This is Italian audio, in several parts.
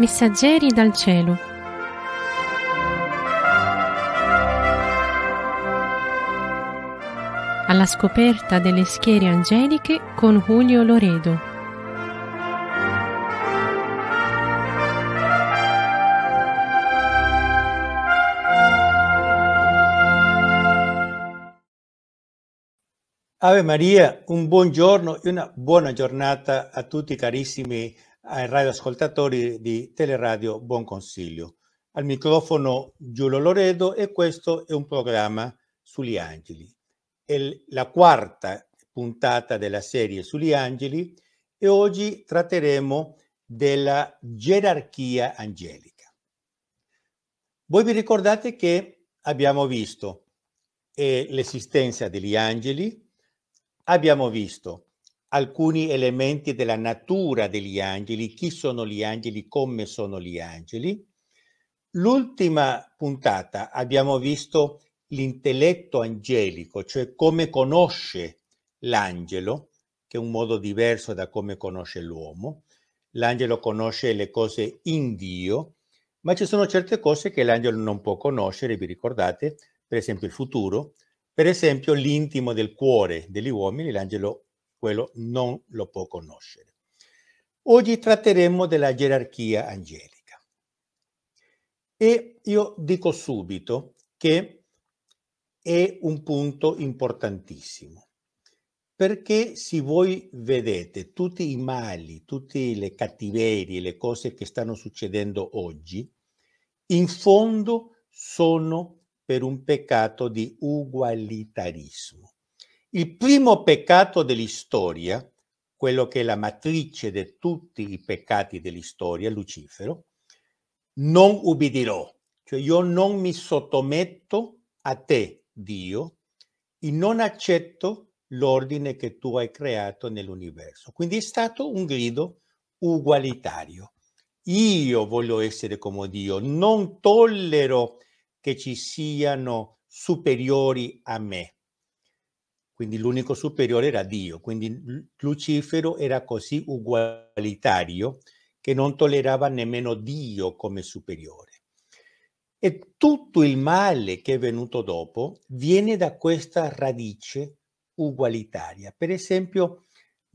Messaggeri dal cielo. Alla scoperta delle schiere angeliche con Julio Loredo. Ave Maria, un buongiorno e una buona giornata a tutti carissimi ai radioascoltatori di Teleradio Buon Consiglio. Al microfono Giulio Loredo e questo è un programma sugli angeli. È la quarta puntata della serie sugli angeli e oggi tratteremo della gerarchia angelica. Voi vi ricordate che abbiamo visto eh, l'esistenza degli angeli, abbiamo visto alcuni elementi della natura degli angeli, chi sono gli angeli, come sono gli angeli. L'ultima puntata abbiamo visto l'intelletto angelico, cioè come conosce l'angelo, che è un modo diverso da come conosce l'uomo. L'angelo conosce le cose in Dio, ma ci sono certe cose che l'angelo non può conoscere, vi ricordate, per esempio il futuro, per esempio l'intimo del cuore degli uomini, l'angelo quello non lo può conoscere. Oggi tratteremo della gerarchia angelica. E io dico subito che è un punto importantissimo, perché se voi vedete tutti i mali, tutte le cattiverie, le cose che stanno succedendo oggi, in fondo sono per un peccato di ugualitarismo. Il primo peccato dell'istoria, quello che è la matrice di tutti i peccati dell'istoria, Lucifero, non ubbidirò, cioè io non mi sottometto a te, Dio, e non accetto l'ordine che tu hai creato nell'universo. Quindi è stato un grido ugualitario. Io voglio essere come Dio, non tollero che ci siano superiori a me quindi l'unico superiore era Dio, quindi Lucifero era così ugualitario che non tollerava nemmeno Dio come superiore. E tutto il male che è venuto dopo viene da questa radice ugualitaria. Per esempio,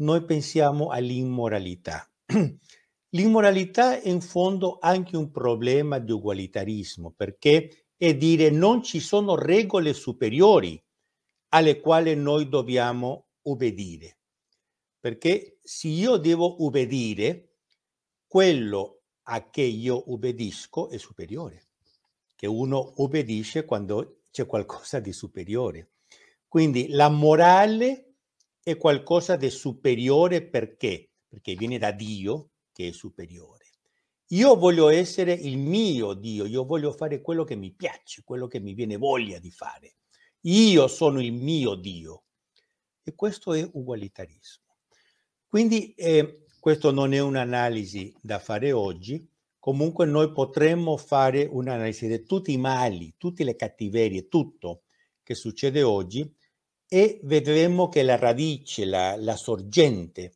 noi pensiamo all'immoralità. L'immoralità è in fondo anche un problema di ugualitarismo, perché è dire non ci sono regole superiori alle quali noi dobbiamo ubbidire. Perché se io devo ubbidire, quello a che io ubbidisco è superiore. Che uno ubbidisce quando c'è qualcosa di superiore. Quindi la morale è qualcosa di superiore perché? Perché viene da Dio che è superiore. Io voglio essere il mio Dio, io voglio fare quello che mi piace, quello che mi viene voglia di fare. Io sono il mio Dio. E questo è ugualitarismo. Quindi eh, questo non è un'analisi da fare oggi, comunque noi potremmo fare un'analisi di tutti i mali, tutte le cattiverie, tutto che succede oggi e vedremo che la radice, la, la sorgente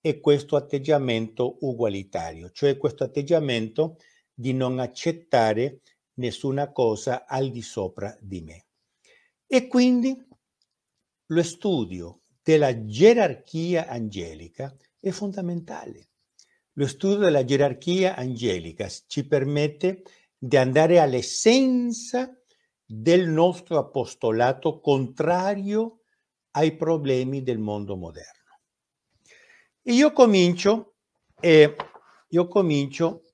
è questo atteggiamento ugualitario, cioè questo atteggiamento di non accettare nessuna cosa al di sopra di me. E quindi lo studio della gerarchia angelica è fondamentale. Lo studio della gerarchia angelica ci permette di andare all'essenza del nostro apostolato contrario ai problemi del mondo moderno. E io comincio, eh, io comincio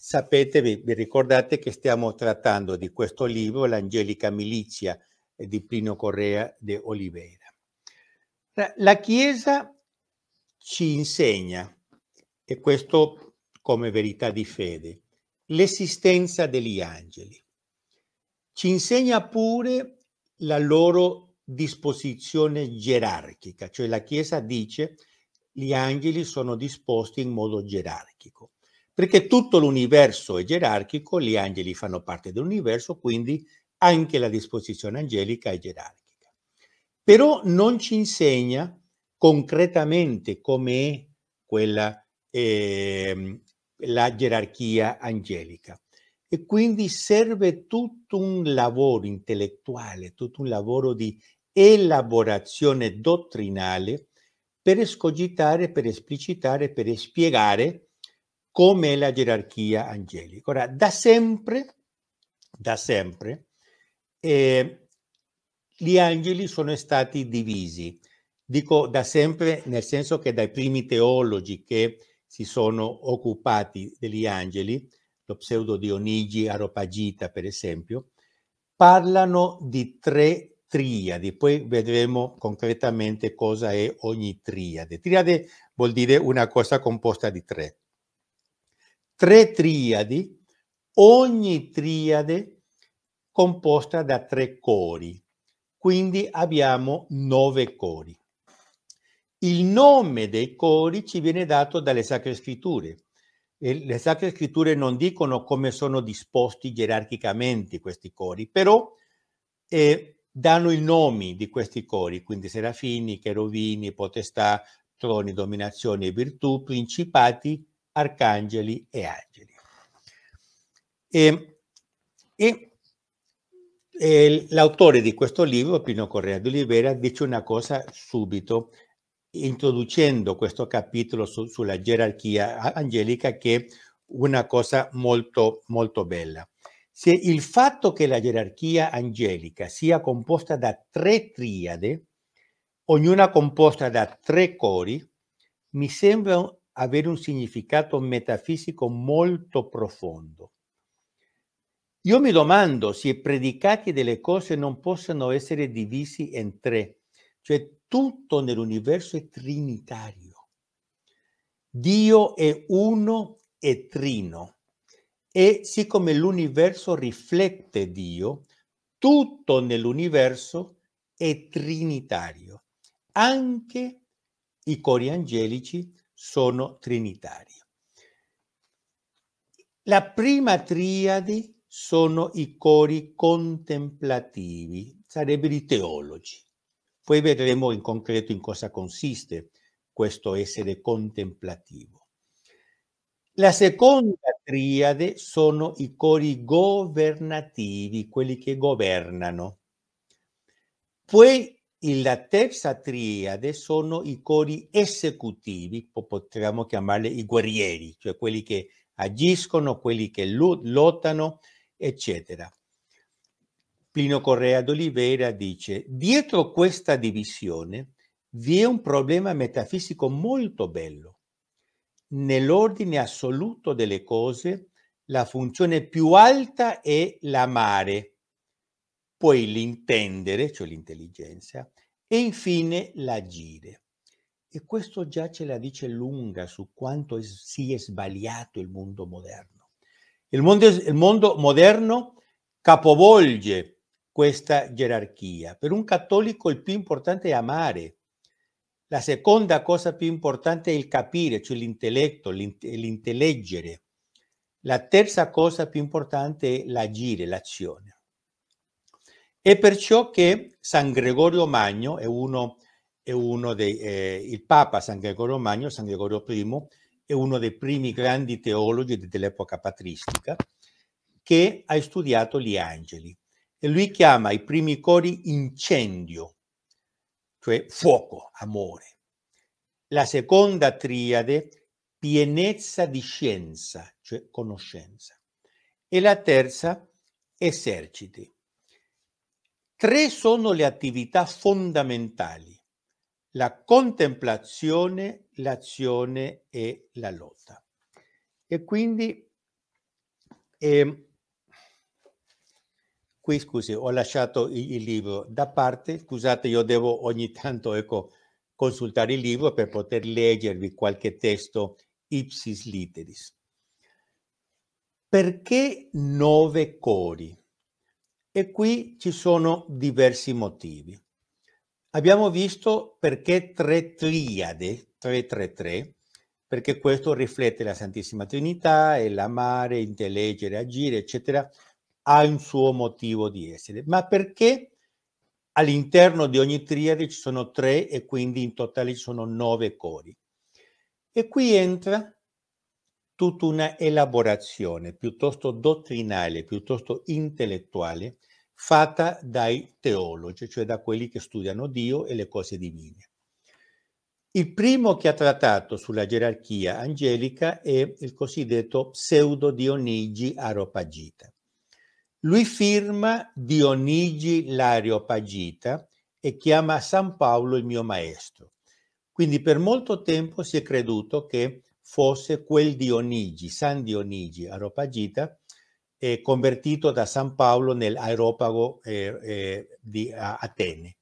sapete, vi, vi ricordate che stiamo trattando di questo libro, L'Angelica Milizia, eh, di Plinio Correa de Oliveira. La Chiesa ci insegna, e questo come verità di fede, l'esistenza degli angeli. Ci insegna pure la loro disposizione gerarchica, cioè la Chiesa dice gli angeli sono disposti in modo gerarchico, perché tutto l'universo è gerarchico, gli angeli fanno parte dell'universo, quindi anche la disposizione angelica e gerarchica. Però non ci insegna concretamente com'è quella, eh, la gerarchia angelica. E quindi serve tutto un lavoro intellettuale, tutto un lavoro di elaborazione dottrinale per escogitare, per esplicitare, per spiegare com'è la gerarchia angelica. Ora, da sempre, da sempre, eh, gli angeli sono stati divisi, dico da sempre, nel senso che dai primi teologi che si sono occupati degli angeli, lo pseudo Dionigi Aropagita per esempio, parlano di tre triadi, poi vedremo concretamente cosa è ogni triade. Triade vuol dire una cosa composta di tre. Tre triadi, ogni triade composta da tre cori, quindi abbiamo nove cori. Il nome dei cori ci viene dato dalle Sacre Scritture. E le Sacre Scritture non dicono come sono disposti gerarchicamente questi cori, però eh, danno i nomi di questi cori, quindi serafini, cherovini, potestà, troni, dominazioni e virtù, principati, arcangeli e angeli. E, e L'autore di questo libro, Pino Correa di Olivera, dice una cosa subito, introducendo questo capitolo su, sulla gerarchia angelica che è una cosa molto, molto bella. Se il fatto che la gerarchia angelica sia composta da tre triade, ognuna composta da tre cori, mi sembra avere un significato metafisico molto profondo. Io mi domando se i predicati delle cose non possano essere divisi in tre, cioè tutto nell'universo è trinitario. Dio è uno e trino e siccome l'universo riflette Dio, tutto nell'universo è trinitario. Anche i cori angelici sono trinitari. La prima triade sono i cori contemplativi, sarebbero i teologi. Poi vedremo in concreto in cosa consiste questo essere contemplativo. La seconda triade sono i cori governativi, quelli che governano. Poi la terza triade sono i cori esecutivi, potremmo chiamarli i guerrieri, cioè quelli che agiscono, quelli che lottano, eccetera. Plino Correa d'Oliveira dice, dietro questa divisione vi è un problema metafisico molto bello. Nell'ordine assoluto delle cose, la funzione più alta è l'amare, poi l'intendere, cioè l'intelligenza, e infine l'agire. E questo già ce la dice lunga su quanto si è sbagliato il mondo moderno. Il mondo, il mondo moderno capovolge questa gerarchia. Per un cattolico il più importante è amare, la seconda cosa più importante è il capire, cioè l'intelletto, l'intelleggere. La terza cosa più importante è l'agire, l'azione. È perciò che San Gregorio Magno è uno, è uno dei, eh, il Papa San Gregorio Magno, San Gregorio I, è uno dei primi grandi teologi dell'epoca patristica, che ha studiato gli angeli. E lui chiama i primi cori incendio, cioè fuoco, amore. La seconda triade, pienezza di scienza, cioè conoscenza. E la terza, eserciti. Tre sono le attività fondamentali la contemplazione, l'azione e la lotta. E quindi, eh, qui scusi, ho lasciato il, il, libro da parte, scusate, io devo ogni tanto ecco, consultare il libro per poter leggervi qualche testo ipsis literis. Perché nove cori? E qui ci sono diversi motivi. Abbiamo visto perché tre triade, 333, perché questo riflette la Santissima Trinità e l'amare, intelleggere, agire, eccetera, ha un suo motivo di essere. Ma perché all'interno di ogni triade ci sono tre e quindi in totale ci sono nove cori? E qui entra tutta una elaborazione piuttosto dottrinale, piuttosto intellettuale, fatta dai teologi, cioè da quelli che studiano Dio e le cose divine. Il primo che ha trattato sulla gerarchia angelica è il cosiddetto pseudo Dionigi Areopagita. Lui firma Dionigi l'Areopagita e chiama San Paolo il mio maestro. Quindi per molto tempo si è creduto che fosse quel Dionigi, San Dionigi Areopagita, eh, convertito da San Paolo nell'aeropago eh, eh, di Atene.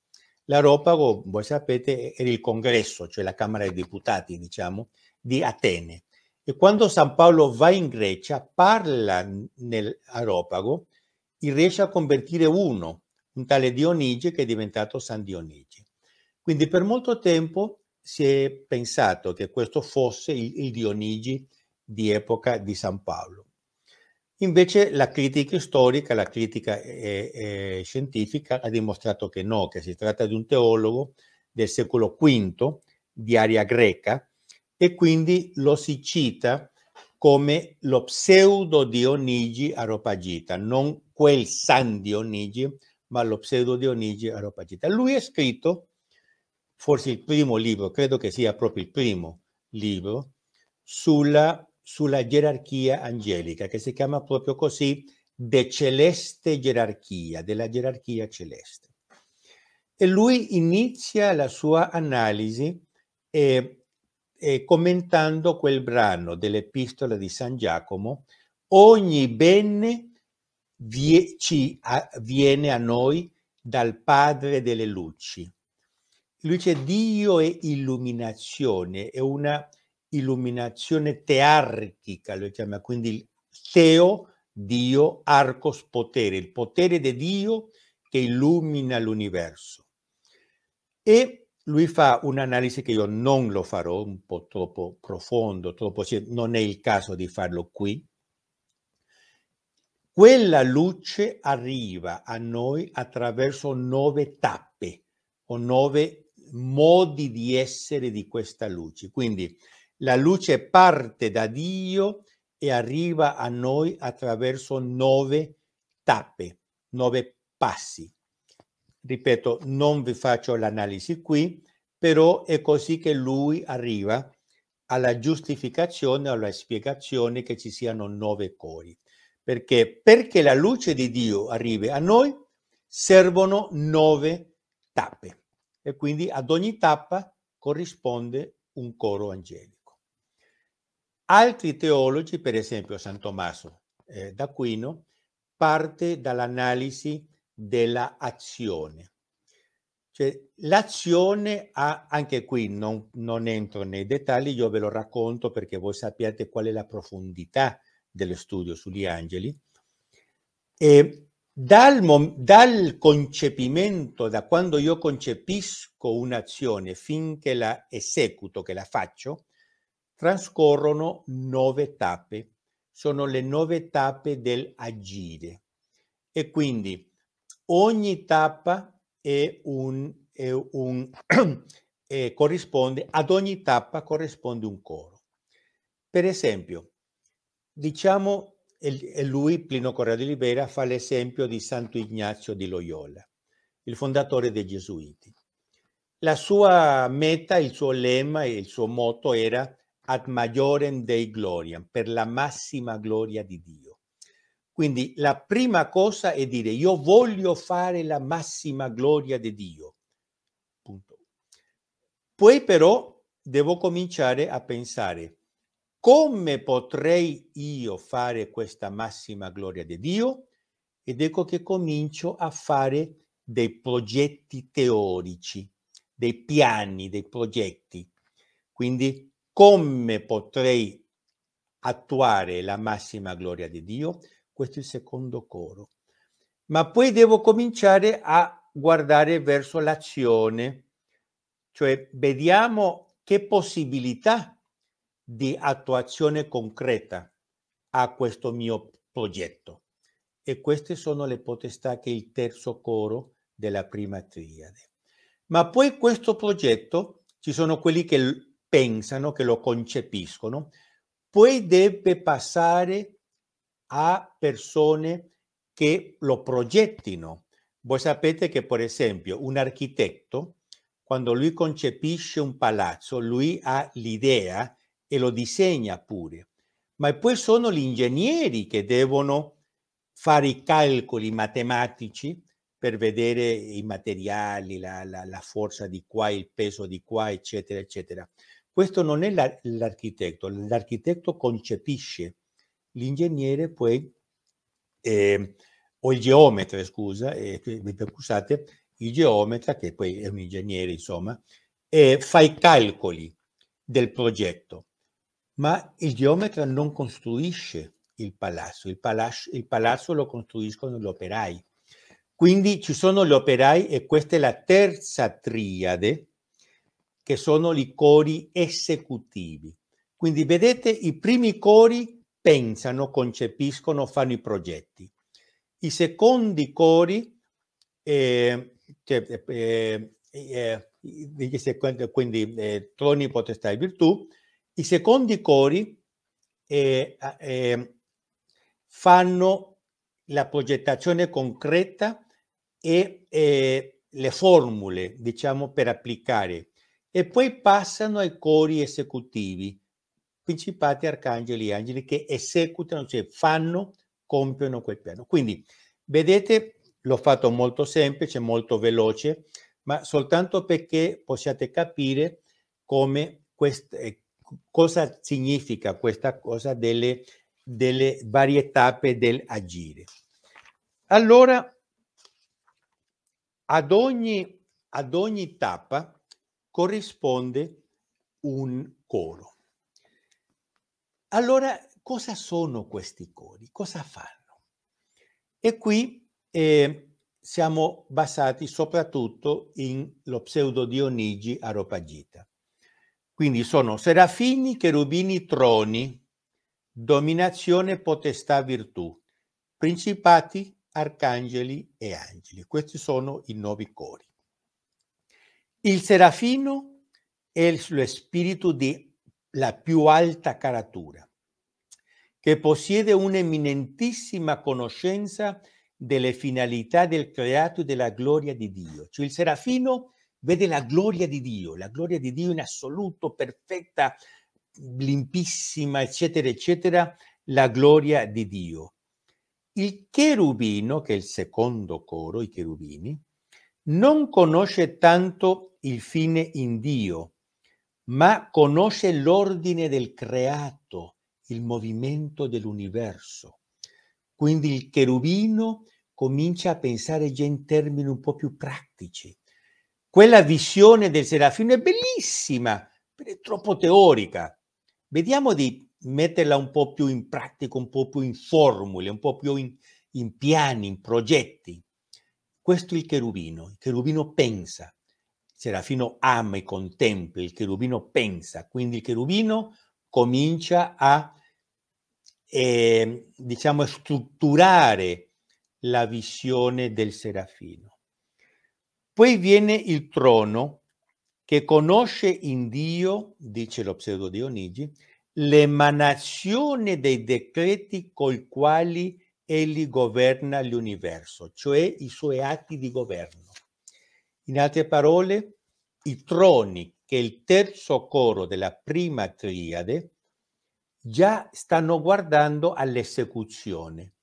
L'aeropago, voi sapete, era il congresso, cioè la Camera dei Deputati, diciamo, di Atene. E quando San Paolo va in Grecia, parla nell'aeropago e riesce a convertire uno, un tale Dionigi che è diventato San Dionigi. Quindi per molto tempo si è pensato che questo fosse il, il Dionigi di epoca di San Paolo. Invece la critica storica, la critica eh, eh, scientifica ha dimostrato che no, che si tratta di un teologo del secolo V di aria greca e quindi lo si cita come lo pseudo Dionigi Aropagita, non quel San Dionigi, ma lo pseudo Dionigi Aropagita. Lui ha scritto forse il primo libro, credo che sia proprio il primo libro, sulla sulla gerarchia angelica, che si chiama proprio così De Celeste Gerarchia, della gerarchia celeste. E lui inizia la sua analisi eh, eh, commentando quel brano dell'Epistola di San Giacomo, ogni bene vie, ci a, viene a noi dal Padre delle luci. Lui dice Dio è illuminazione, è una illuminazione tearchica, lo chiama, quindi il teo, Dio, arcos potere, il potere di Dio che illumina l'universo. E lui fa un'analisi che io non lo farò, un po' troppo profondo, troppo, non è il caso di farlo qui. Quella luce arriva a noi attraverso nove tappe o nove modi di essere di questa luce. Quindi la luce parte da Dio e arriva a noi attraverso nove tappe, nove passi. Ripeto, non vi faccio l'analisi qui, però è così che lui arriva alla giustificazione, alla spiegazione che ci siano nove cori. Perché? Perché la luce di Dio arrivi a noi servono nove tappe e quindi ad ogni tappa corrisponde un coro angelico. Altri teologi, per esempio San Tommaso eh, d'Aquino, parte dall'analisi dell'azione. Cioè, l'azione ha, anche qui non, non, entro nei dettagli, io ve lo racconto perché voi sappiate qual è la profondità dello studio sugli angeli. E dal, dal concepimento, da quando io concepisco un'azione finché la esecuto, che la faccio, Trascorrono nove tappe, sono le nove tappe dell'agire e quindi ogni tappa è un, è un eh, corrisponde, ad ogni tappa corrisponde un coro. Per esempio, diciamo, e lui, Plino Correa di Libera, fa l'esempio di Santo Ignazio di Loyola, il fondatore dei Gesuiti. La sua meta, il suo lemma, il suo motto era ad maiorem dei gloria, per la massima gloria di Dio. Quindi la prima cosa è dire io voglio fare la massima gloria di Dio. Punto. Poi però devo cominciare a pensare come potrei io fare questa massima gloria di Dio ed ecco che comincio a fare dei progetti teorici, dei piani, dei progetti. Quindi come potrei attuare la massima gloria di Dio? Questo è il secondo coro. Ma poi devo cominciare a guardare verso l'azione, cioè vediamo che possibilità di attuazione concreta ha questo mio progetto. E queste sono le potestà che il terzo coro della prima triade. Ma poi questo progetto ci sono quelli che pensano, che lo concepiscono, poi deve passare a persone che lo progettino. Voi sapete che, per esempio, un architetto, quando lui concepisce un palazzo, lui ha l'idea e lo disegna pure, ma poi sono gli ingegneri che devono fare i calcoli matematici per vedere i materiali, la, la, la forza di qua, il peso di qua, eccetera, eccetera. Questo non è la, l'architetto, l'architetto concepisce, l'ingegnere poi, eh, o il geometra, scusa, eh, scusate, il geometra, che poi è un ingegnere, insomma, eh, fa i calcoli del progetto, ma il geometra non costruisce il palazzo, il palazzo, il palazzo lo costruiscono gli operai. Quindi ci sono gli operai e questa è la terza triade che sono i cori esecutivi. Quindi vedete, i primi cori pensano, concepiscono, fanno i progetti. I secondi cori, eh, cioè, eh, eh, eh quindi eh, troni, potestà e virtù, i secondi cori eh, eh, fanno la progettazione concreta e le formule, diciamo, per applicare e poi passano ai cori esecutivi, principati, arcangeli e angeli che esecutano, cioè fanno, compiono quel piano. Quindi vedete, l'ho fatto molto semplice, molto veloce, ma soltanto perché possiate capire come quest, eh, cosa significa questa cosa delle, delle varie tappe dell'agire. Allora, ad ogni, ad ogni tappa, corrisponde un coro. Allora, cosa sono questi cori? Cosa fanno? E qui eh, siamo basati soprattutto in lo pseudo Dionigi Aropagita. Quindi sono serafini, cherubini, troni, dominazione, potestà, virtù, principati, arcangeli e angeli. Questi sono i nuovi cori. Il serafino è lo spirito di la più alta caratura, che possiede un'eminentissima conoscenza delle finalità del creato e della gloria di Dio. Cioè il serafino vede la gloria di Dio, la gloria di Dio in assoluto, perfetta, limpissima, eccetera, eccetera, la gloria di Dio. Il cherubino, che è il secondo coro, i cherubini, non conosce tanto il fine in Dio, ma conosce l'ordine del creato, il movimento dell'universo. Quindi il cherubino comincia a pensare già in termini un po' più pratici. Quella visione del serafino è bellissima, però è troppo teorica. Vediamo di metterla un po' più in pratica, un po' più in formule, un po' più in, in piani, in progetti. Questo è il cherubino. Il cherubino pensa, Serafino ama e contempla, il cherubino pensa, quindi il cherubino comincia a, eh, diciamo, a strutturare la visione del serafino. Poi viene il trono che conosce in Dio, dice lo pseudo Dionigi, l'emanazione dei decreti coi quali egli governa l'universo, cioè i suoi atti di governo. In altre parole, i troni, che è il terzo coro della prima triade, già stanno guardando all'esecuzione,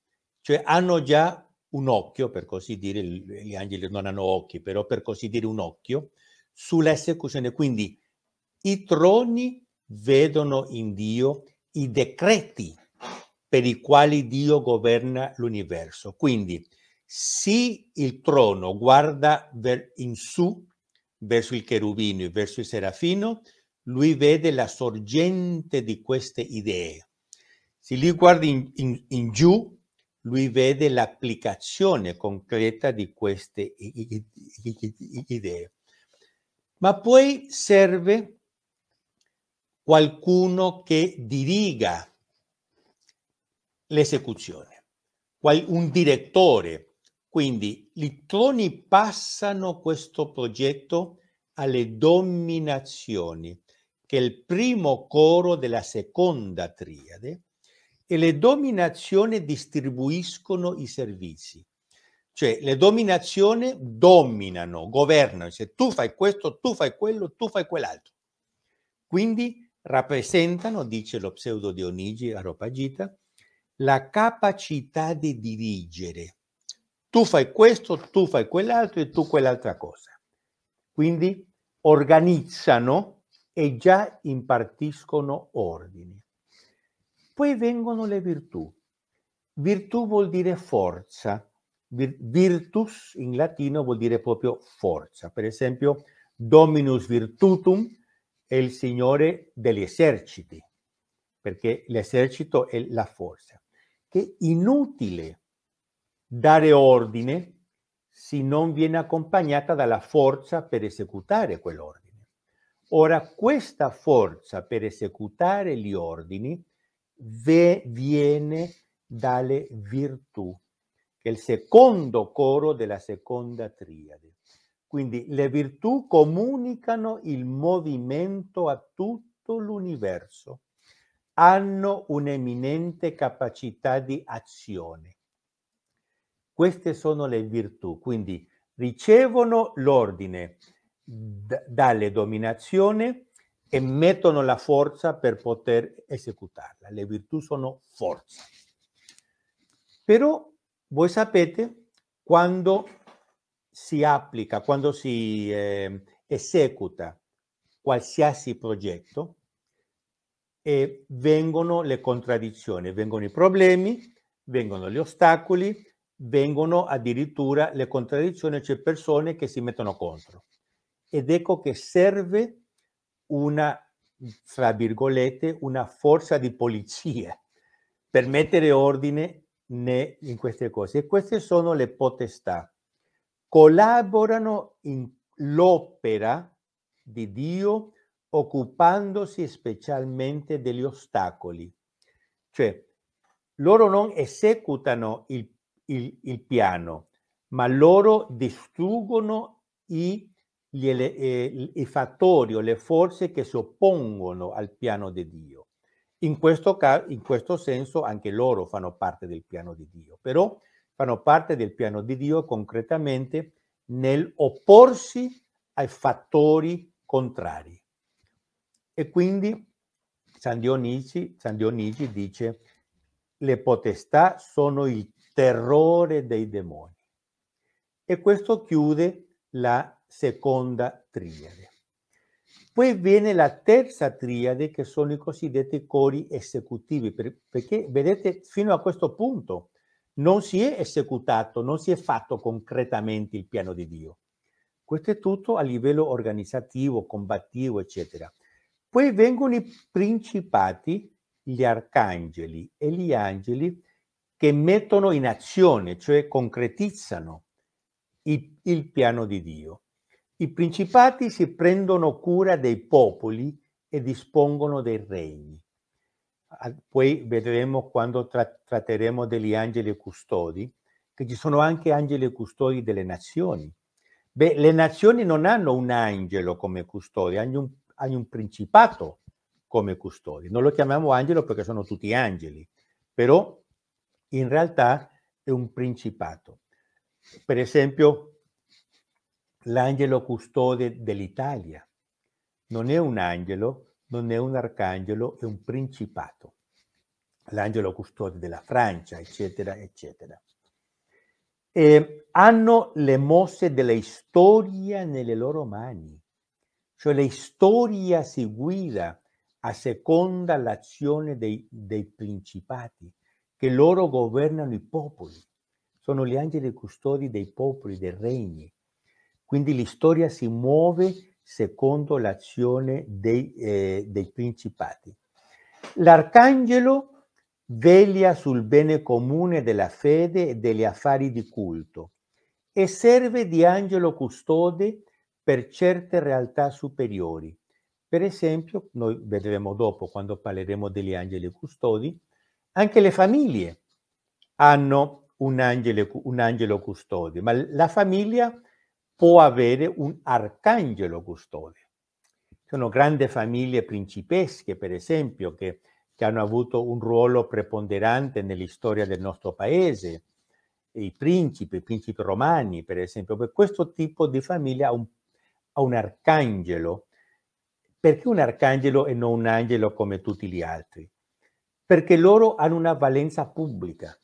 cioè hanno già un occhio, per così dire, gli angeli non hanno occhi, però per così dire un occhio, sull'esecuzione. Quindi i troni vedono in Dio i decreti per i quali Dio governa l'universo. Quindi sì il trono guarda in su verso il cherubino e verso il serafino, lui vede la sorgente di queste idee. Se lui guarda in, in, in giù, lui vede l'applicazione concreta di queste idee. Ma poi serve qualcuno che diriga l'esecuzione, un direttore, quindi i troni passano questo progetto alle dominazioni, che è il primo coro della seconda triade, e le dominazioni distribuiscono i servizi. Cioè le dominazioni dominano, governano, se cioè, tu fai questo, tu fai quello, tu fai quell'altro. Quindi rappresentano, dice lo pseudo Dionigi Aropagita, la capacità di dirigere tu fai questo, tu fai quell'altro e tu quell'altra cosa. Quindi organizzano e già impartiscono ordini. Poi vengono le virtù. Virtù vuol dire forza. Virtus in latino vuol dire proprio forza. Per esempio, Dominus Virtutum è il Signore degli eserciti, perché l'esercito è la forza. Che inutile dare ordine se non viene accompagnata dalla forza per esecutare quell'ordine. Ora, questa forza per esecutare gli ordini viene dalle virtù, che è il secondo coro della seconda triade. Quindi le virtù comunicano il movimento a tutto l'universo, hanno un'eminente capacità di azione queste sono le virtù, quindi ricevono l'ordine d- dalle dominazioni e mettono la forza per poter esecutarla. Le virtù sono forza. Però voi sapete quando si applica, quando si eh, esecuta qualsiasi progetto, eh, vengono le contraddizioni, vengono i problemi, vengono gli ostacoli, vengono addirittura le contraddizioni, cioè persone che si mettono contro. Ed ecco che serve una, fra virgolette, una forza di polizia per mettere ordine in queste cose. E queste sono le potestà. Collaborano in l'opera di Dio occupandosi specialmente degli ostacoli. Cioè, loro non esecutano il il, il piano, ma loro distruggono i, gli, eh, i fattori o le forze che si oppongono al piano di Dio. In questo, caso, in questo senso anche loro fanno parte del piano di Dio, però fanno parte del piano di Dio concretamente nel opporsi ai fattori contrari. E quindi San Dionigi, San Dionigi dice, le potestà sono il terrore dei demoni. E questo chiude la seconda triade. Poi viene la terza triade che sono i cosiddetti cori esecutivi, perché vedete fino a questo punto non si è esecutato, non si è fatto concretamente il piano di Dio. Questo è tutto a livello organizzativo, combattivo, eccetera. Poi vengono i principati, gli arcangeli e gli angeli che mettono in azione, cioè concretizzano il, il piano di Dio. I principati si prendono cura dei popoli e dispongono dei regni. Poi vedremo quando tra tratteremo degli angeli custodi, che ci sono anche angeli custodi delle nazioni. Beh, le nazioni non hanno un angelo come custode, hanno un, hanno un principato come custode. Non lo chiamiamo angelo perché sono tutti angeli, però in realtà è un principato. Per esempio, l'angelo custode dell'Italia non è un angelo, non è un arcangelo, è un principato. L'angelo custode della Francia, eccetera, eccetera. Eh, hanno le mosse della storia nelle loro mani, cioè la storia si guida a seconda l'azione dei, dei principati che loro governano i popoli, sono gli angeli custodi dei popoli, dei regni. Quindi l'istoria si muove secondo l'azione dei, eh, dei principati. L'arcangelo veglia sul bene comune della fede e degli affari di culto e serve di angelo custode per certe realtà superiori. Per esempio, noi vedremo dopo quando parleremo degli angeli custodi, anche le famiglie hanno un angelo, un angelo custode, ma la famiglia può avere un arcangelo custode. Sono grandi famiglie principesche, per esempio, che, che hanno avuto un ruolo preponderante nell'istoria del nostro paese, i principi, i principi romani, per esempio, per questo tipo di famiglia ha un, ha un, arcangelo. Perché un arcangelo e non un angelo come tutti gli altri? perché loro hanno una valenza pubblica.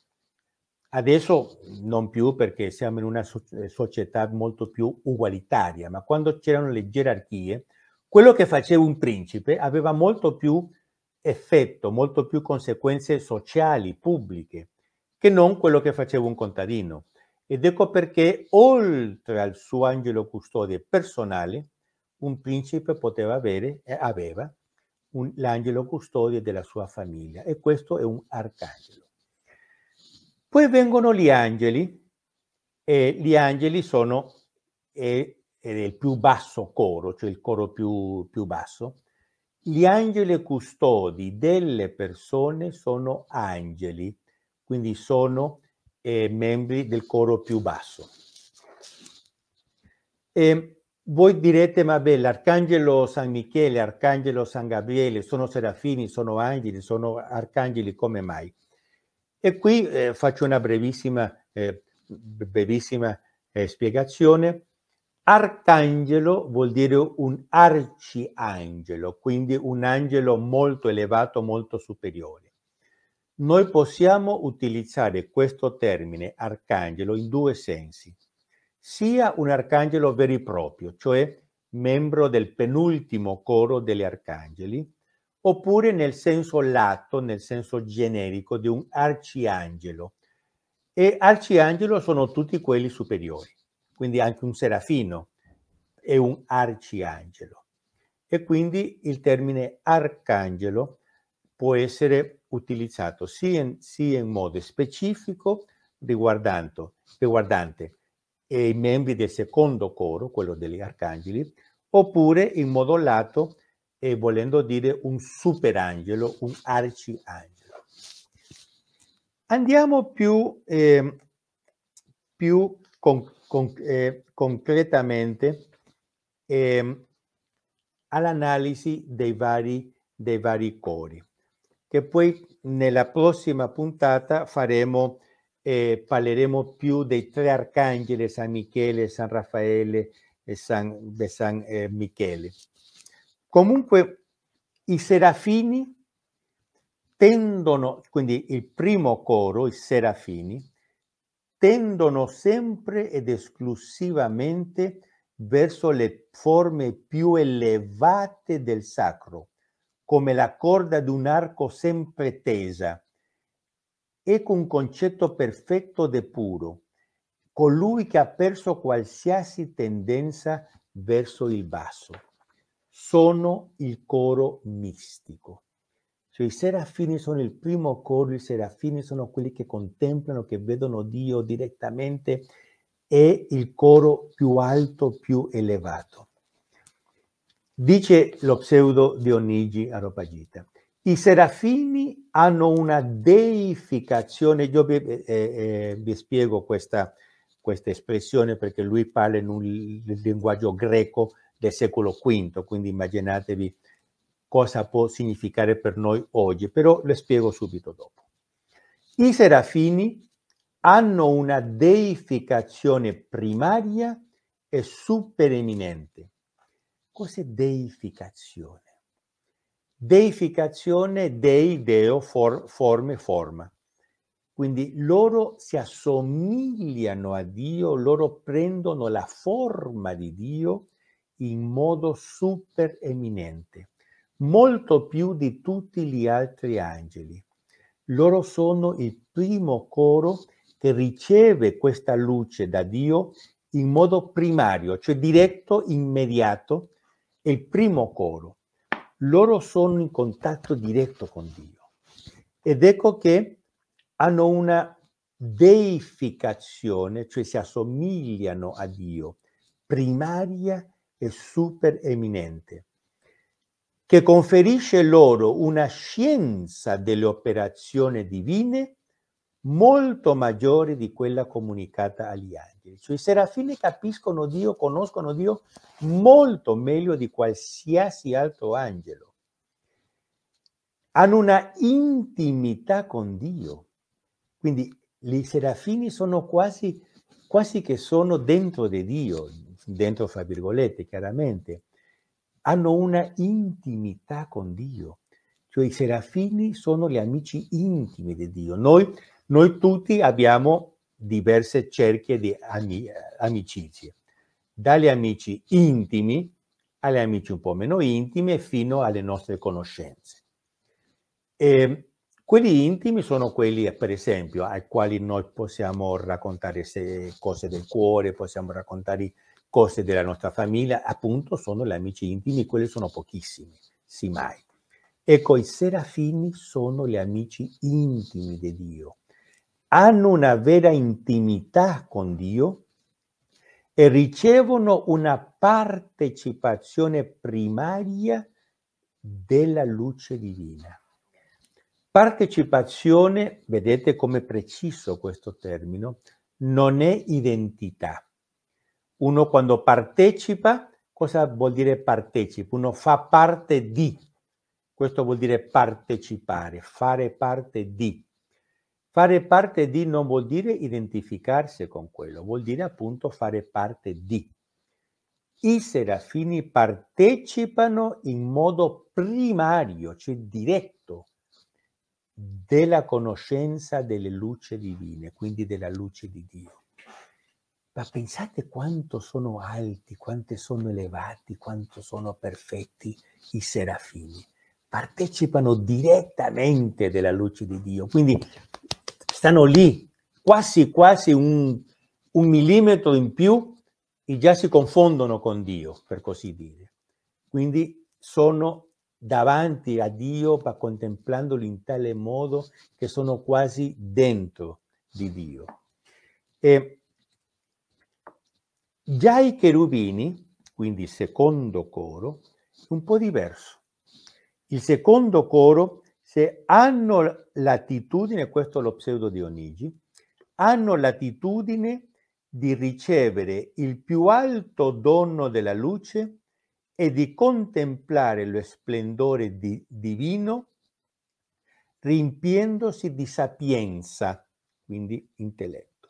Adesso non più perché siamo in una eh, società molto più ugualitaria, ma quando c'erano le gerarchie, quello che faceva un principe aveva molto più effetto, molto più conseguenze sociali, pubbliche, che non quello che faceva un contadino. Ed ecco perché, oltre al suo angelo custode personale, un principe poteva avere, eh, aveva un, l'angelo custode della sua famiglia e questo è un arcangelo. Poi vengono gli angeli e gli angeli sono è, è il più basso coro, cioè il coro più, più basso. Gli angeli custodi delle persone sono angeli, quindi sono eh, membri del coro più basso. E voi direte, vabbè, l'arcangelo San Michele, l'arcangelo San Gabriele, sono serafini, sono angeli, sono arcangeli, come mai? E qui eh, faccio una brevissima, eh, brevissima eh, spiegazione. Arcangelo vuol dire un arciangelo, quindi un angelo molto elevato, molto superiore. Noi possiamo utilizzare questo termine arcangelo in due sensi sia un arcangelo vero e proprio, cioè membro del penultimo coro degli arcangeli, oppure nel senso lato, nel senso generico di un arciangelo. E arciangelo sono tutti quelli superiori, quindi anche un serafino è un arciangelo. E quindi il termine arcangelo può essere utilizzato sia in, sia in modo specifico riguardante e i membri del secondo coro, quello degli arcangeli, oppure in modo lato, eh, volendo dire un superangelo, un arciangelo. Andiamo più, eh, più con, con, eh, concretamente ehm, all'analisi dei vari, dei vari cori, che poi nella prossima puntata faremo eh, parleremo più dei tre arcangeli, San Michele, San Raffaele e San, de San eh, Michele. Comunque i serafini tendono, quindi il primo coro, i serafini, tendono sempre ed esclusivamente verso le forme più elevate del sacro, come la corda di un arco sempre tesa, Ecco un concetto perfetto di puro, colui che ha perso qualsiasi tendenza verso il basso. Sono il coro mistico. Cioè, i serafini sono il primo coro, i serafini sono quelli che contemplano, che vedono Dio direttamente, è il coro più alto, più elevato. Dice lo pseudo Dionigi Aropagita. I serafini hanno una deificazione, io vi, eh, eh, vi spiego questa, questa, espressione perché lui parla in un linguaggio greco del secolo V, quindi immaginatevi cosa può significare per noi oggi, però lo spiego subito dopo. I serafini hanno una deificazione primaria e supereminente. Cos'è deificazione? deificazione dei deo for, forme forma. Quindi loro si assomigliano a Dio, loro prendono la forma di Dio in modo super eminente, molto più di tutti gli altri angeli. Loro sono il primo coro che riceve questa luce da Dio in modo primario, cioè diretto, immediato, il primo coro loro sono in contatto diretto con Dio. Ed ecco che hanno una deificazione, cioè si assomigliano a Dio, primaria e supereminente, che conferisce loro una scienza delle operazioni divine molto maggiore di quella comunicata agli angeli. Cioè i serafini capiscono Dio, conoscono Dio molto meglio di qualsiasi altro angelo. Hanno una intimità con Dio. Quindi i serafini sono quasi, quasi che sono dentro di Dio, dentro fra virgolette, chiaramente. Hanno una intimità con Dio. Cioè i serafini sono gli amici intimi di Dio. Noi noi tutti abbiamo diverse cerchie di amicizie, dagli amici intimi agli amici un po' meno intimi fino alle nostre conoscenze. E ehm, quelli intimi sono quelli, per esempio, ai quali noi possiamo raccontare cose del cuore, possiamo raccontare cose della nostra famiglia, appunto sono gli amici intimi, quelli sono pochissimi, sì mai. Ecco, i serafini sono gli amici intimi di Dio, hanno una vera intimità con Dio e ricevono una partecipazione primaria della luce divina. Partecipazione, vedete come preciso questo termine, non è identità. Uno quando partecipa, cosa vuol dire partecipa? Uno fa parte di, questo vuol dire partecipare, fare parte di. Fare parte di non vuol dire identificarsi con quello, vuol dire appunto fare parte di. I serafini partecipano in modo primario, cioè diretto, della conoscenza delle luci divine, quindi della luce di Dio. Ma pensate quanto sono alti, quanto sono elevati, quanto sono perfetti i serafini. Partecipano direttamente della luce di Dio, quindi stanno lì, quasi quasi un, un millimetro in più e già si confondono con Dio, per così dire. Quindi sono davanti a Dio, ma contemplando in tale modo che sono quasi dentro di Dio. E già i cherubini, quindi il secondo coro, è un po' diverso. Il secondo coro se hanno l'attitudine, questo è lo pseudo Dionigi, hanno l'attitudine di ricevere il più alto dono della luce e di contemplare lo splendore di, divino riempiendosi di sapienza, quindi intelletto,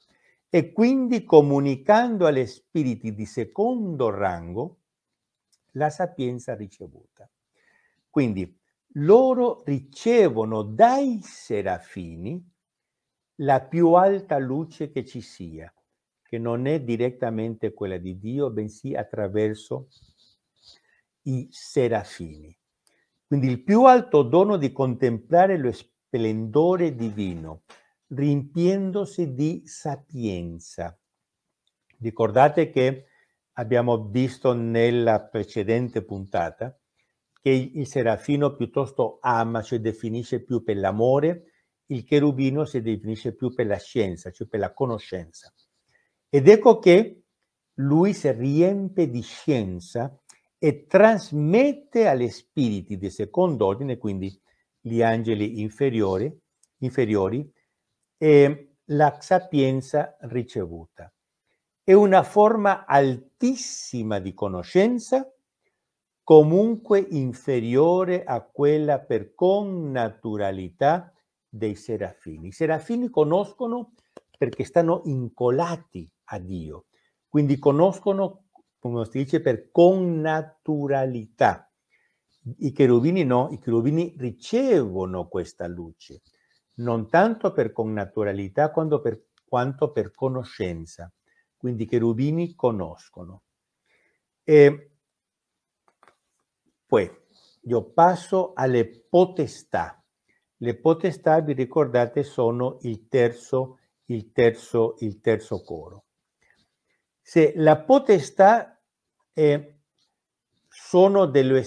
e quindi comunicando agli spiriti di secondo rango la sapienza ricevuta. Quindi loro ricevono dai serafini la più alta luce che ci sia, che non è direttamente quella di Dio, bensì attraverso i serafini. Quindi il più alto dono di contemplare lo splendore divino, riempiendosi di sapienza. Ricordate che abbiamo visto nella precedente puntata che il serafino piuttosto ama, cioè definisce più per l'amore, il cherubino si definisce più per la scienza, cioè per la conoscenza. Ed ecco che lui si riempie di scienza e trasmette agli spiriti di secondo ordine, quindi gli angeli inferiori, inferiori la sapienza ricevuta. È una forma altissima di conoscenza comunque inferiore a quella per connaturalità dei serafini. I serafini conoscono perché stanno incolati a Dio, quindi conoscono, come si dice, per connaturalità. I cherubini no, i cherubini ricevono questa luce, non tanto per connaturalità quanto per, quanto per conoscenza. Quindi i cherubini conoscono. E poi io passo alle potestà. Le potestà, vi ricordate, sono il terzo, il terzo, il terzo coro. Se la potestà è, sono dello...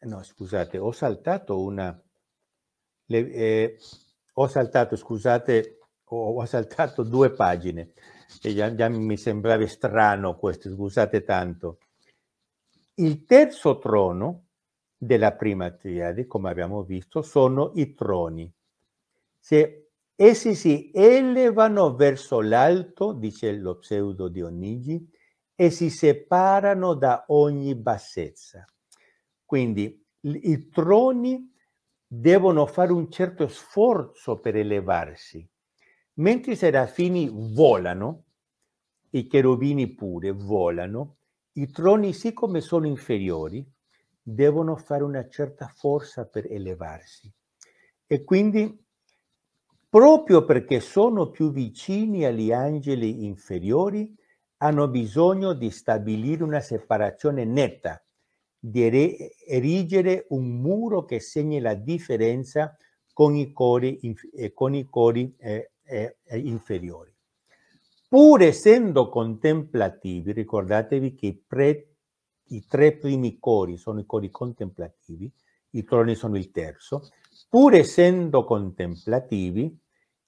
No, scusate, ho saltato una... Le, eh, ho saltato, scusate, ho, ho, saltato due pagine. E già, già mi sembrava strano questo, scusate tanto. Il terzo trono della prima triade, come abbiamo visto, sono i troni. Se essi si elevano verso l'alto, dice lo pseudo Dionigi, e si separano da ogni bassezza. Quindi i troni devono fare un certo sforzo per elevarsi. Mentre i serafini volano, i cherubini pure volano, i troni, siccome sono inferiori, devono fare una certa forza per elevarsi. E quindi, proprio perché sono più vicini agli angeli inferiori, hanno bisogno di stabilire una separazione netta, di erigere un muro che segni la differenza con i cori, con i cori eh, eh, eh inferiori pur essendo contemplativi, ricordatevi che i, pre, i tre primi cori sono i cori contemplativi, i troni sono il terzo, pur essendo contemplativi,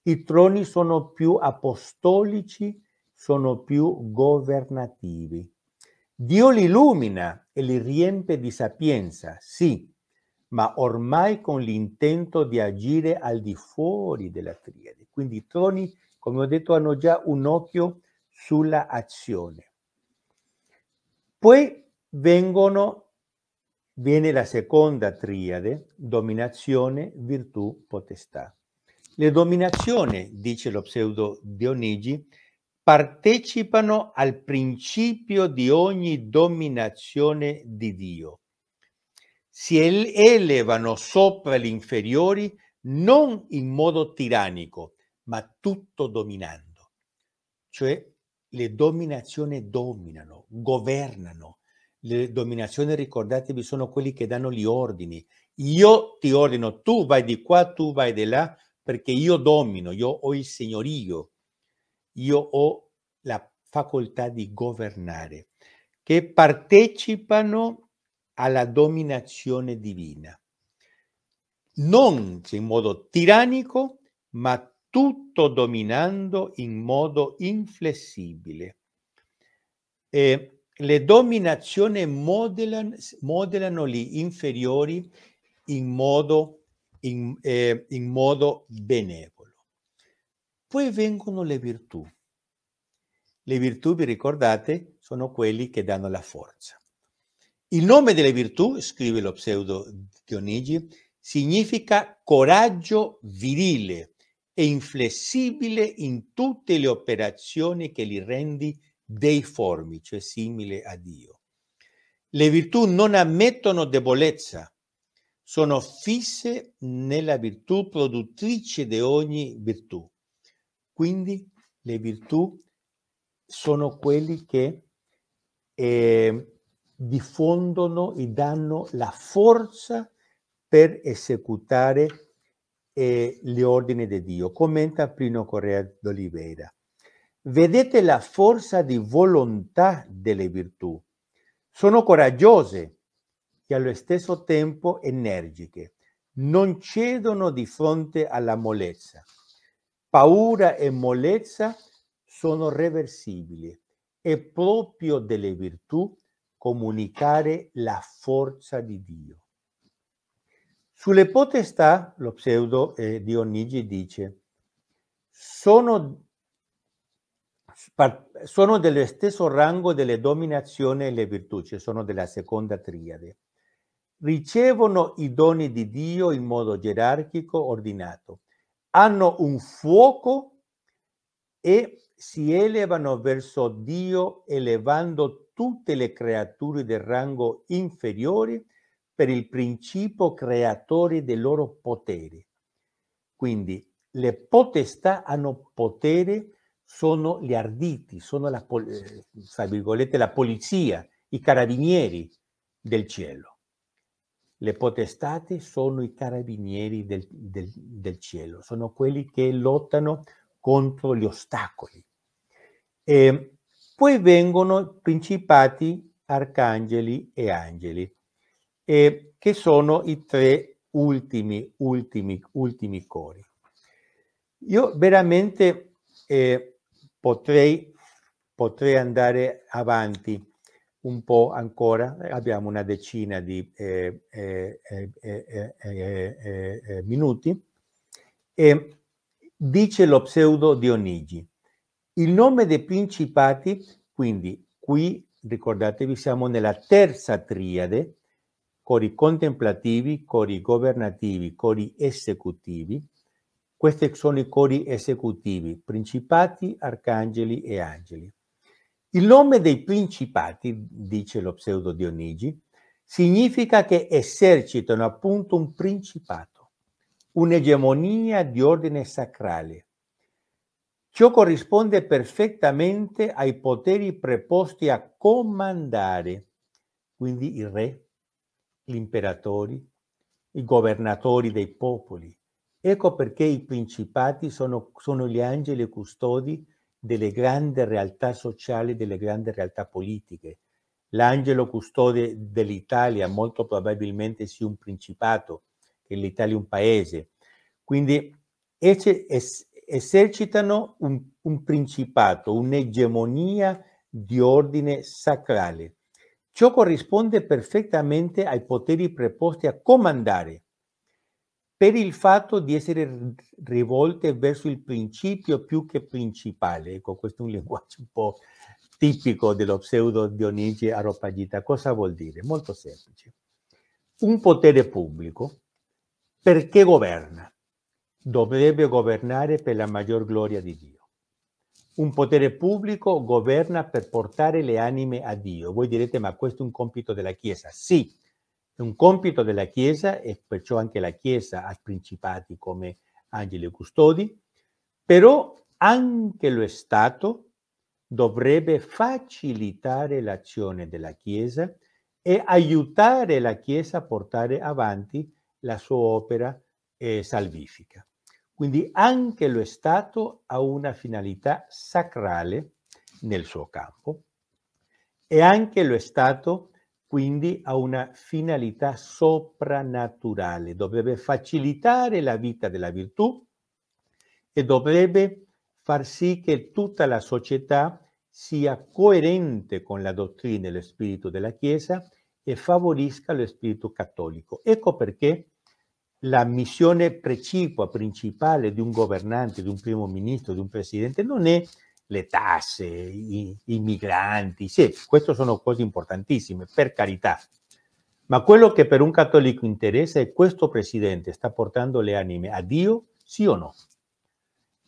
i troni sono più apostolici, sono più governativi. Dio li illumina e li riempie di sapienza, sì, ma ormai con l'intento di agire al di fuori della triade. Quindi i troni come ho detto, hanno già un occhio sulla azione. Poi vengono, viene la seconda triade, dominazione, virtù, potestà. Le dominazioni, dice lo pseudo Dionigi, partecipano al principio di ogni dominazione di Dio. Si elevano sopra gli inferiori non in modo tirannico, ma tutto dominando. Cioè le dominazioni dominano, governano. Le dominazioni, ricordatevi, sono quelli che danno gli ordini. Io ti ordino, tu vai di qua, tu vai di là, perché io domino, io ho il signorio, io ho la facoltà di governare, che partecipano alla dominazione divina. Non in modo tirannico, ma tutto dominando in modo inflessibile. E le dominazioni modelano, modelano gli inferiori in modo, in, eh, in modo benevolo. Poi vengono le virtù. Le virtù, vi ricordate, sono quelli che danno la forza. Il nome delle virtù, scrive lo pseudo Dionigi, significa coraggio virile, e inflessibile in tutte le operazioni che li rendi deiformi, cioè simile a Dio. Le virtù non ammettono debolezza, sono fisse nella virtù produttrice di ogni virtù. Quindi le virtù sono quelli che eh, diffondono e danno la forza per esecutare eh, ordini di Dio. Commenta Plinio Correa d'Oliveira. Vedete la forza di volontà delle virtù. Sono coraggiose e allo stesso tempo energiche. Non cedono di fronte alla mollezza. Paura e mollezza sono reversibili. È proprio delle virtù comunicare la forza di Dio. Sulle potestà, lo pseudo eh, Dionigi dice, sono, sono, dello stesso rango delle dominazioni e le virtù, cioè sono della seconda triade. Ricevono i doni di Dio in modo gerarchico ordinato, hanno un fuoco e si elevano verso Dio elevando tutte le creature del rango inferiore per il principio creatore del loro potere. Quindi le potestà hanno potere, sono gli arditi, sono la, eh, la polizia, i carabinieri del cielo. Le potestate sono i carabinieri del, del, del cielo, sono quelli che lottano contro gli ostacoli. E poi vengono principati, arcangeli e angeli eh, che sono i tre ultimi, ultimi, ultimi cori. Io veramente eh, potrei, potrei andare avanti un po' ancora, abbiamo una decina di eh, eh, eh, eh, eh minuti, e dice lo pseudo Dionigi. Il nome dei principati, quindi qui ricordatevi siamo nella terza triade, cori contemplativi, cori governativi, cori esecutivi. Questi sono i cori esecutivi, principati, arcangeli e angeli. Il nome dei principati, dice lo pseudo Dionigi, significa che esercitano appunto un principato, un'egemonia di ordine sacrale. Ciò corrisponde perfettamente ai poteri preposti a comandare, quindi il re, gli imperatori, i governatori dei popoli. Ecco perché i principati sono, sono gli angeli custodi delle grandi realtà sociali, delle grandi realtà politiche. L'angelo custode dell'Italia molto probabilmente sia un principato, che l'Italia è un paese. Quindi esercitano un, un principato, un'egemonia di ordine sacrale. Ciò corrisponde perfettamente ai poteri preposti a comandare per il fatto di essere rivolte verso il principio più che principale. Ecco, questo è un linguaggio un po' tipico dello pseudo Dionigi Aropagita. Cosa vuol dire? Molto semplice. Un potere pubblico perché governa? Dovrebbe governare per la maggior gloria di Dio un potere pubblico governa per portare le anime a Dio. Voi direte, ma questo è un compito della Chiesa. Sì, è un compito della Chiesa e perciò anche la Chiesa ha principati come angeli custodi, però anche lo Stato dovrebbe facilitare l'azione della Chiesa e aiutare la Chiesa a portare avanti la sua opera eh, salvifica. Quindi anche lo Stato ha una finalità sacrale nel suo campo e anche lo Stato quindi ha una finalità soprannaturale, dovrebbe facilitare la vita della virtù e dovrebbe far sì che tutta la società sia coerente con la dottrina e lo spirito della Chiesa e favorisca lo spirito cattolico. Ecco perché la missione precipua principale di un governante, di un primo ministro, di un presidente non è le tasse, i, i migranti, sì, queste sono cose importantissime, per carità, ma quello che per un cattolico interessa è questo presidente sta portando le anime a Dio, sì o no?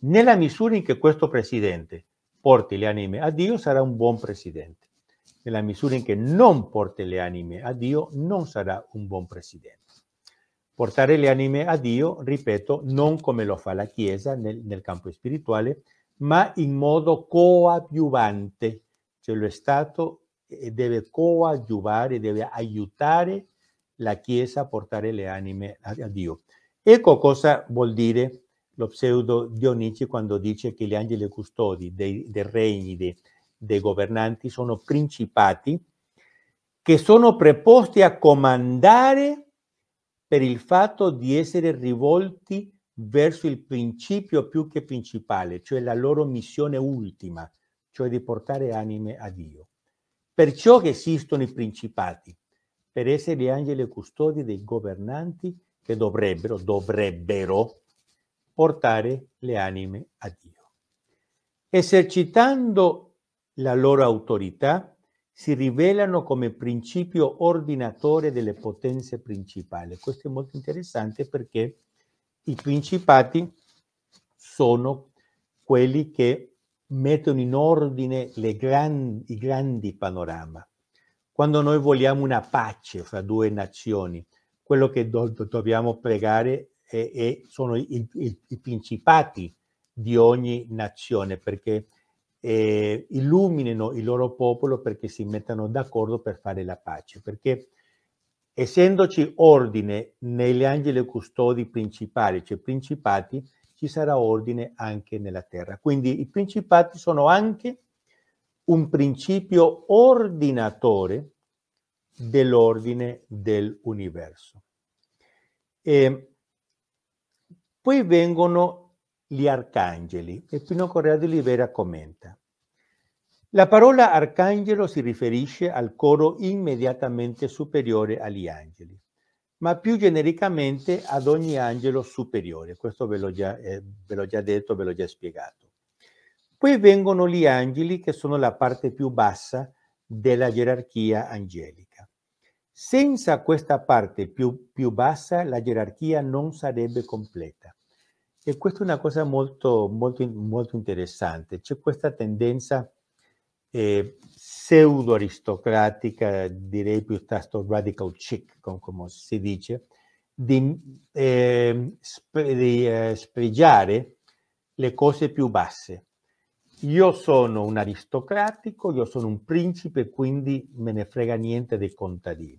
Nella misura in cui questo presidente porti le anime a Dio sarà un buon presidente. Nella misura in cui non porti le anime a Dio non sarà un buon presidente. Portare le anime a Dio, ripeto, non come lo fa la Chiesa nel, nel campo spirituale, ma in modo coadiuvante, cioè lo Stato deve coadiuvare, deve aiutare la Chiesa a portare le anime a, a Dio. Ecco cosa vuol dire lo pseudo Dionigi quando dice che gli angeli custodi dei, dei regni, dei, dei governanti sono principati che sono preposti a comandare per il fatto di essere rivolti verso il principio più che principale, cioè la loro missione ultima, cioè di portare anime a Dio. Perciò che esistono i principati, per essere gli angeli custodi dei governanti che dovrebbero, dovrebbero portare le anime a Dio. Esercitando la loro autorità, si rivelano come principio ordinatore delle potenze principali. Questo è molto interessante perché i principati sono quelli che mettono in ordine grandi, i grandi panorama. Quando noi vogliamo una pace fra due nazioni, quello che do, dobbiamo pregare è, è, sono i, i, i principati di ogni nazione, perché eh, illuminino il loro popolo perché si mettano d'accordo per fare la pace, perché essendoci ordine negli angeli custodi principali, cioè principati, ci sarà ordine anche nella terra. Quindi i principati sono anche un principio ordinatore dell'ordine dell'universo. E poi vengono gli arcangeli e Pino Correa di Olivera commenta. La parola arcangelo si riferisce al coro immediatamente superiore agli angeli, ma più genericamente ad ogni angelo superiore. Questo ve l'ho già, eh, ve l'ho già detto, ve l'ho già spiegato. Poi vengono gli angeli che sono la parte più bassa della gerarchia angelica. Senza questa parte più, più bassa la gerarchia non sarebbe completa e questa è una cosa molto, molto, molto interessante. C'è questa tendenza eh, pseudo-aristocratica, direi piuttosto radical chic, come si dice, di, eh, spre, di eh, spregiare le cose più basse. Io sono un aristocratico, io sono un principe, quindi me ne frega niente dei contadini,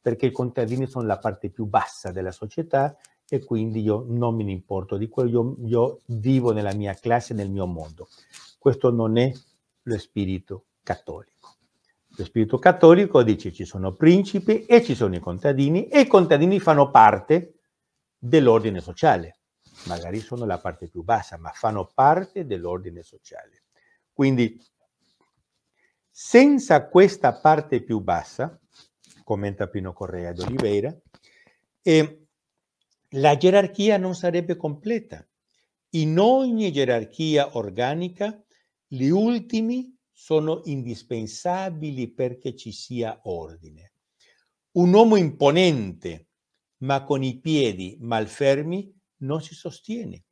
perché i contadini sono la parte più bassa della società e quindi io non mi importo di quello, io, io vivo nella mia classe, nel mio mondo. Questo non è lo spirito cattolico. Lo spirito cattolico dice ci sono principi e ci sono i contadini e i contadini fanno parte dell'ordine sociale. Magari sono la parte più bassa, ma fanno parte dell'ordine sociale. Quindi senza questa parte più bassa, commenta Pino Correa d'Oliveira, eh, la gerarchia non sarebbe completa. In ogni gerarchia organica gli ultimi sono indispensabili perché ci sia ordine. Un uomo imponente, ma con i piedi malfermi, non si sostiene.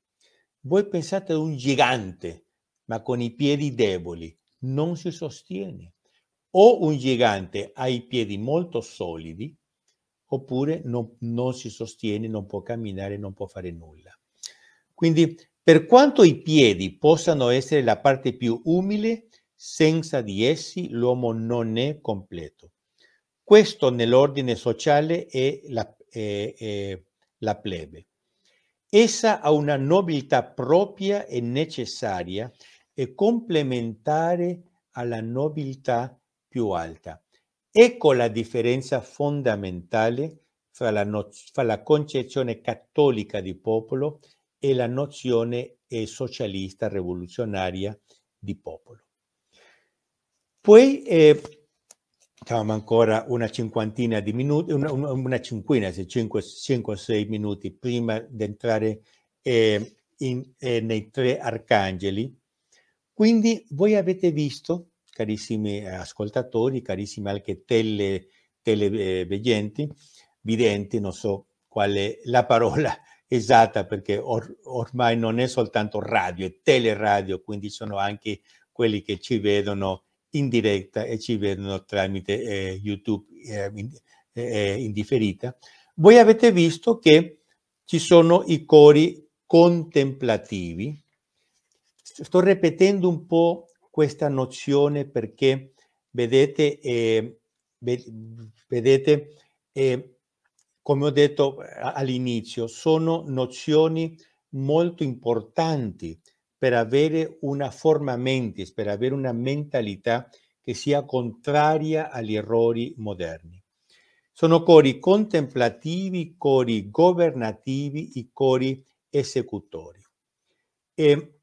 Voi pensate ad un gigante, ma con i piedi deboli, non si sostiene. O un gigante ha i piedi molto solidi, oppure non, non si sostiene, non può camminare, non può fare nulla. Quindi per quanto i piedi possano essere la parte più umile, senza di essi l'uomo non è completo. Questo nell'ordine sociale è la, è, è la, plebe. Essa ha una nobiltà propria e necessaria e complementare alla nobiltà più alta. Ecco la differenza fondamentale fra la, no- fra la concezione cattolica di popolo e la nozione eh, socialista rivoluzionaria di popolo. Poi eh, ancora una cinquantina di minuti, una, una cinquina, 5 o 6 minuti prima di entrare eh, in, eh, nei tre arcangeli. Quindi voi avete visto carissimi eh, ascoltatori, carissimi anche tele, televegenti, eh, videnti, non so qual è la parola esatta perché or, ormai non è soltanto radio, è teleradio, quindi sono anche quelli che ci vedono in diretta e ci vedono tramite eh, YouTube eh, in, eh, eh in differita. Voi avete visto che ci sono i cori contemplativi. Sto ripetendo un po' questa nozione perché vedete, eh, vedete eh, come ho detto eh, all'inizio, sono nozioni molto importanti per avere una forma mentis, per avere una mentalità che sia contraria agli errori moderni. Sono cori contemplativi, cori governativi, i cori esecutori. E,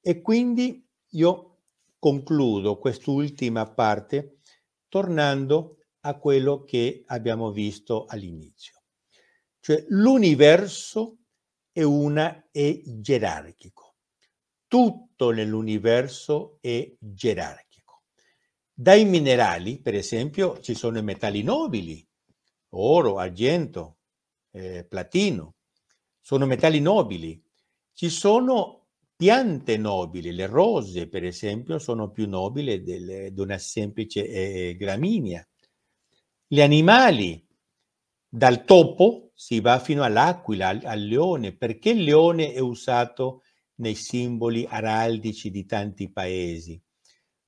e quindi io concludo quest'ultima parte tornando a quello che abbiamo visto all'inizio. Cioè l'universo è una è gerarchico. Tutto nell'universo è gerarchico. Dai minerali, per esempio, ci sono i metalli nobili, oro, argento, eh, platino. Sono metalli nobili. Ci sono piante nobili, le rose per esempio, sono più nobili di una semplice eh, eh, gramigna. Gli animali, dal topo si va fino all'aquila, al, al leone. Perché il leone è usato nei simboli araldici di tanti paesi?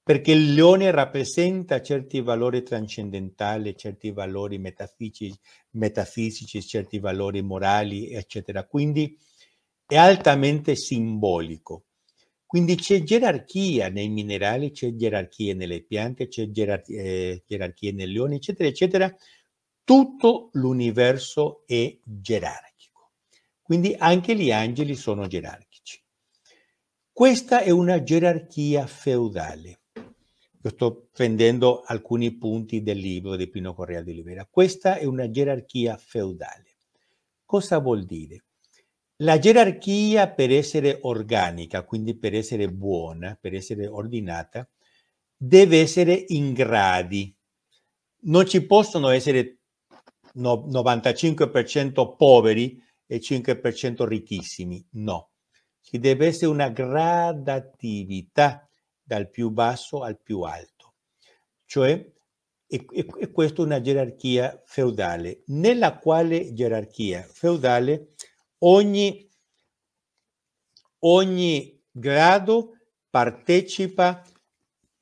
Perché il leone rappresenta certi valori trascendentali, certi valori metafisici, metafisici certi valori morali, eccetera. Quindi è altamente simbolico. Quindi c'è gerarchia nei minerali, c'è gerarchia nelle piante, c'è gerarchia, eh, gerarchia nei leoni, eccetera, eccetera. Tutto l'universo è gerarchico. Quindi anche gli angeli sono gerarchici. Questa è una gerarchia feudale. Io sto prendendo alcuni punti del libro di Pino Correa di Olivera. Questa è una gerarchia feudale. Cosa vuol dire? La gerarchia per essere organica, quindi per essere buona, per essere ordinata, deve essere in gradi. Non ci possono essere 95% poveri e 5% ricchissimi, no. Ci deve essere una gradatività dal più basso al più alto. Cioè, e, e, e questa è una gerarchia feudale, nella quale gerarchia feudale Ogni, ogni grado partecipa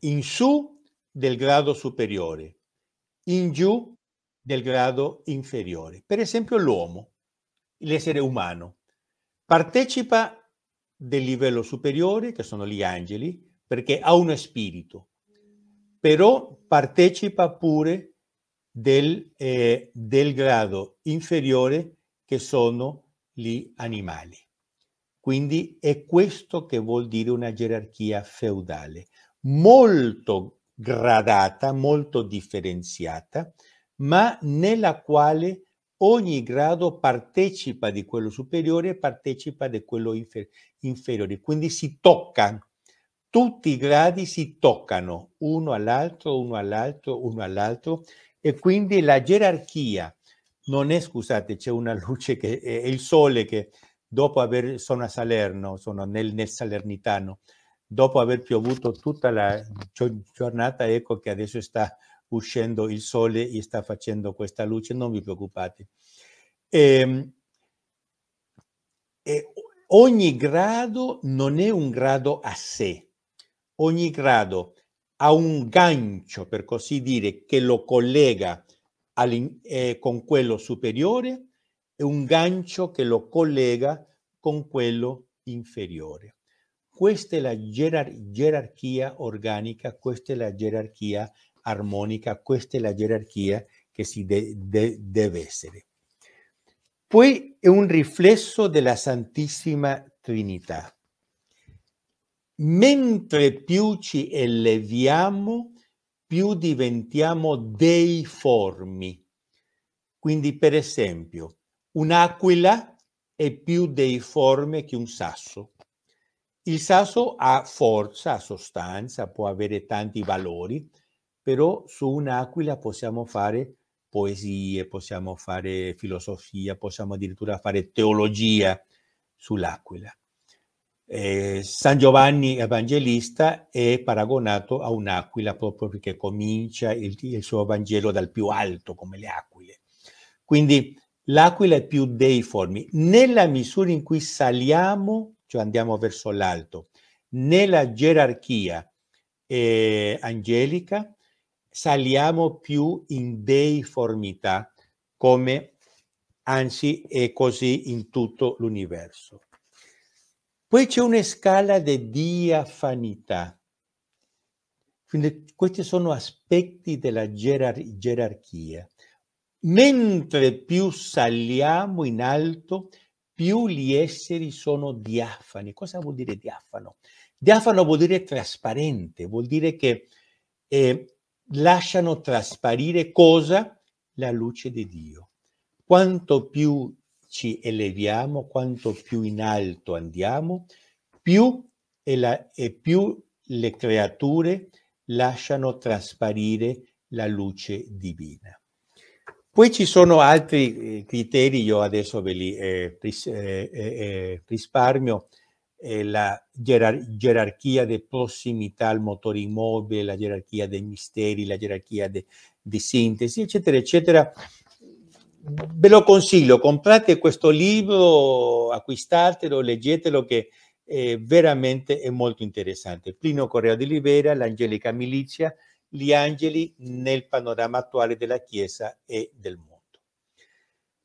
in su del grado superiore, in giù del grado inferiore. Per esempio l'uomo, l'essere umano, partecipa del livello superiore, che sono gli angeli, perché ha uno spirito, però partecipa pure del, eh, del grado inferiore, che sono gli animali. Quindi è questo che vuol dire una gerarchia feudale, molto gradata, molto differenziata, ma nella quale ogni grado partecipa di quello superiore e partecipa di quello infer inferiore. Quindi si tocca, tutti i gradi si toccano uno all'altro, uno all'altro, uno all'altro e quindi la gerarchia non è, scusate, c'è una luce che è il sole che dopo aver, sono a Salerno, sono nel, nel Salernitano, dopo aver piovuto tutta la giornata, ecco che adesso sta uscendo il sole e sta facendo questa luce, non vi preoccupate. E, ehm, e ogni grado non è un grado a sé, ogni grado ha un gancio, per così dire, che lo collega eh, con quello superiore e un gancio che lo collega con quello inferiore. Questa è la gerar gerarchia organica, questa è la gerarchia armonica, questa è la gerarchia che si de de deve essere. Poi è un riflesso della Santissima Trinità. Mentre più ci eleviamo, più diventiamo dei formi. Quindi, per esempio, un'aquila è più dei forme che un sasso. Il sasso ha forza, ha sostanza, può avere tanti valori, però su un'aquila possiamo fare poesie, possiamo fare filosofia, possiamo addirittura fare teologia sull'aquila. Eh, San Giovanni Evangelista è paragonato a un'aquila proprio perché comincia il, il suo Vangelo dal più alto, come le aquile. Quindi l'aquila è più deiforme. Nella misura in cui saliamo, cioè andiamo verso l'alto, nella gerarchia eh, angelica, saliamo più in deiformità, come anzi è così in tutto l'universo. Poi c'è una scala di diafanità. Quindi questi sono aspetti della gerar- gerarchia. Mentre più saliamo in alto, più gli esseri sono diafani. Cosa vuol dire diafano? Diafano vuol dire trasparente, vuol dire che eh, lasciano trasparire cosa? La luce di Dio. Quanto più ci eleviamo, quanto più in alto andiamo, più, e, la, e più le creature lasciano trasparire la luce divina. Poi ci sono altri eh, criteri, io adesso ve li eh, ris, eh, eh, eh, risparmio, la gerar gerarchia di prossimità al motore immobile, la gerarchia dei misteri, la gerarchia di sintesi, eccetera, eccetera, ve lo consiglio, comprate questo libro, acquistatelo, leggetelo che eh, veramente è molto interessante. Plino Correa di Libera, l'Angelica Milizia, gli angeli nel panorama attuale della Chiesa e del mondo.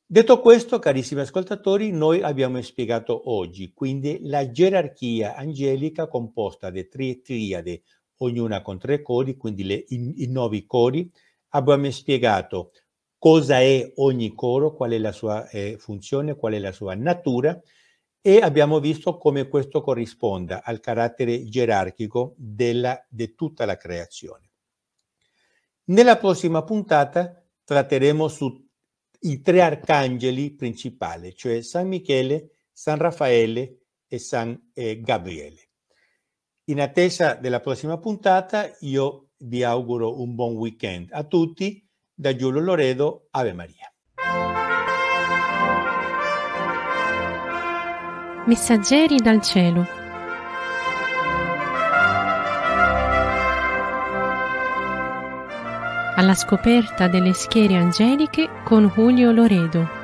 Detto questo, carissimi ascoltatori, noi abbiamo spiegato oggi quindi la gerarchia angelica composta da tre triade, ognuna con tre cori, quindi le, i, i nove cori. Abbiamo spiegato cosa è ogni coro, qual è la sua eh, funzione, qual è la sua natura e abbiamo visto come questo corrisponda al carattere gerarchico della, di tutta la creazione. Nella prossima puntata tratteremo i tre arcangeli principali, cioè San Michele, San Raffaele e San eh, Gabriele. In attesa della prossima puntata io vi auguro un buon weekend a tutti da Giulio Loredo, Ave Maria. Messaggeri dal cielo. Alla scoperta delle schiere angeliche con Julio Loredo.